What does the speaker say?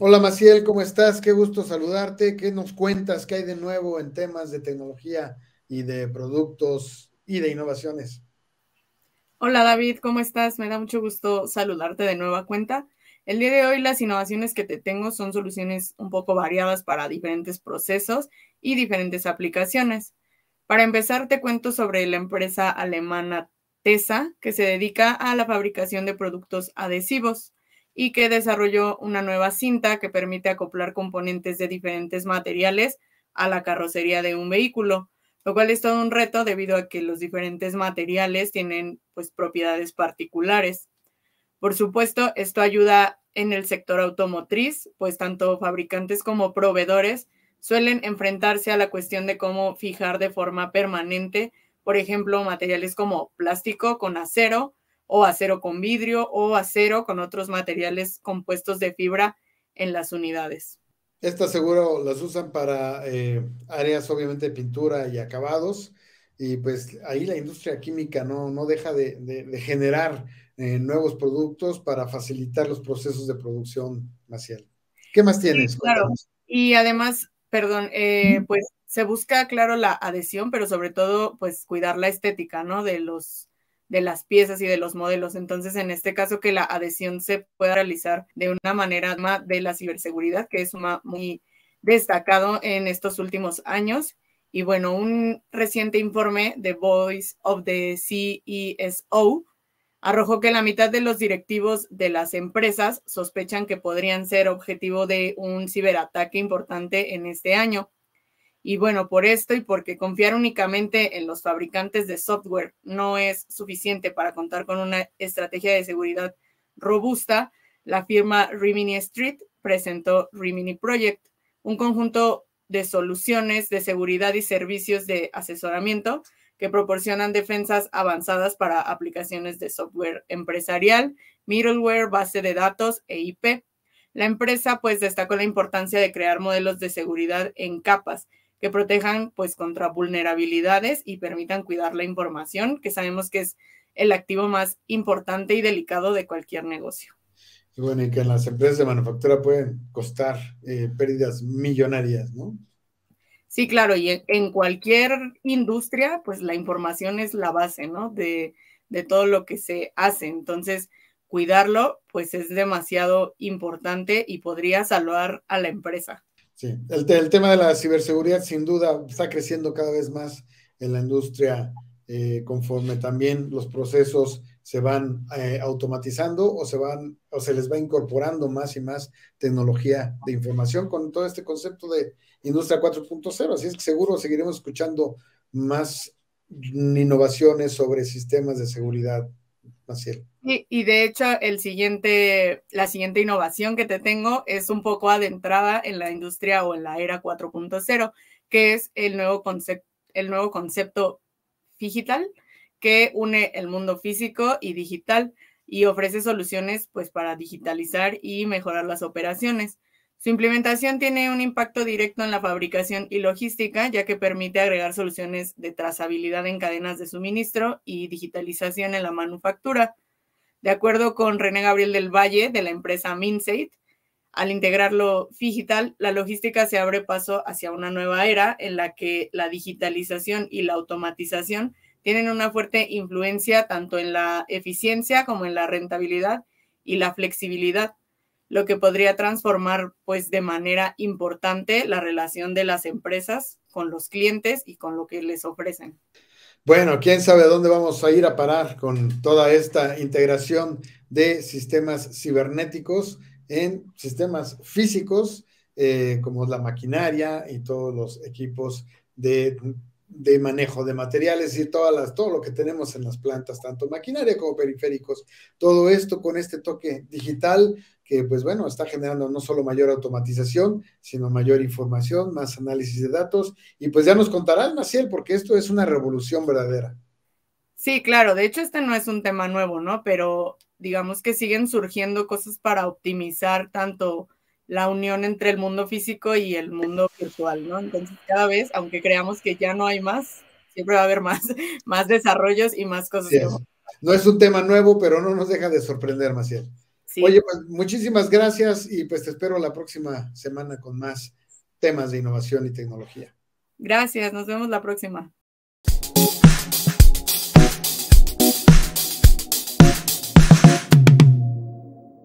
Hola Maciel, ¿cómo estás? Qué gusto saludarte. ¿Qué nos cuentas? ¿Qué hay de nuevo en temas de tecnología y de productos y de innovaciones? Hola David, ¿cómo estás? Me da mucho gusto saludarte de nueva cuenta. El día de hoy las innovaciones que te tengo son soluciones un poco variadas para diferentes procesos y diferentes aplicaciones. Para empezar, te cuento sobre la empresa alemana TESA, que se dedica a la fabricación de productos adhesivos y que desarrolló una nueva cinta que permite acoplar componentes de diferentes materiales a la carrocería de un vehículo, lo cual es todo un reto debido a que los diferentes materiales tienen pues, propiedades particulares. Por supuesto, esto ayuda en el sector automotriz, pues tanto fabricantes como proveedores suelen enfrentarse a la cuestión de cómo fijar de forma permanente por ejemplo, materiales como plástico con acero o acero con vidrio o acero con otros materiales compuestos de fibra en las unidades. Estas seguro las usan para eh, áreas obviamente de pintura y acabados y pues ahí la industria química no, deja de, generar eh, nuevos productos para facilitar los procesos de producción, Maciel. ¿Qué más tienes? claro. Y además, perdón, eh, pues se busca, claro, la adhesión, pero sobre todo, pues cuidar la estética, ¿no? De los de las piezas y de los modelos. Entonces, en este caso, que la adhesión se pueda realizar de una manera más de la ciberseguridad, que es muy destacado en estos últimos años. Y bueno, un reciente informe de Voice of the CESO arrojó que la mitad de los directivos de las empresas sospechan que podrían ser objetivo de un ciberataque importante en este año. Y bueno, por esto y porque confiar únicamente en los fabricantes de software no es suficiente para contar con una estrategia de seguridad robusta, la firma Rimini Street presentó Rimini Project, un conjunto de soluciones de seguridad y servicios de asesoramiento que proporcionan defensas avanzadas para aplicaciones de software empresarial, middleware, base de datos e IP. La empresa pues destacó la importancia de crear modelos de seguridad en capas que protejan pues contra vulnerabilidades y permitan cuidar la información, que sabemos que es el activo más importante y delicado de cualquier negocio. Y bueno, y que en las empresas de manufactura pueden costar eh, pérdidas millonarias, ¿no? Sí, claro, y en cualquier industria, pues la información es la base, ¿no? De, de todo lo que se hace. Entonces, cuidarlo, pues es demasiado importante y podría salvar a la empresa. Sí, el, tema de la ciberseguridad sin duda está creciendo cada vez más en la industria eh, conforme también los procesos se van eh, automatizando o se van o se les va incorporando más y más tecnología de información con todo este concepto de industria 4.0. Así es que seguro seguiremos escuchando más innovaciones sobre sistemas de seguridad y, y, de hecho, el siguiente, la siguiente innovación que te tengo es un poco adentrada en la industria o en la era 4.0, que es el nuevo, concepto, el nuevo concepto digital que une el mundo físico y digital y ofrece soluciones pues, para digitalizar y mejorar las operaciones. Su implementación tiene un impacto directo en la fabricación y logística, ya que permite agregar soluciones de trazabilidad en cadenas de suministro y digitalización en la manufactura. De acuerdo con René Gabriel del Valle de la empresa Minsait, al integrarlo digital, la logística se abre paso hacia una nueva era en la que la digitalización y la automatización tienen una fuerte influencia tanto en la eficiencia como en la rentabilidad y la flexibilidad lo que podría transformar pues de manera importante la relación de las empresas con los clientes y con lo que les ofrecen. Bueno, quién sabe dónde vamos a ir a parar con toda esta integración de sistemas cibernéticos en sistemas físicos, eh, como la maquinaria y todos los equipos de de manejo de materiales y todas las, todo lo que tenemos en las plantas, tanto maquinaria como periféricos. Todo esto con este toque digital que, pues bueno, está generando no solo mayor automatización, sino mayor información, más análisis de datos. Y pues ya nos contarán, Maciel, porque esto es una revolución verdadera. Sí, claro, de hecho este no es un tema nuevo, ¿no? Pero digamos que siguen surgiendo cosas para optimizar tanto la unión entre el mundo físico y el mundo virtual, ¿no? Entonces, cada vez, aunque creamos que ya no hay más, siempre va a haber más, más desarrollos y más cosas. No es un tema nuevo, pero no nos deja de sorprender, Maciel. Oye, pues muchísimas gracias y pues te espero la próxima semana con más temas de innovación y tecnología. Gracias, nos vemos la próxima.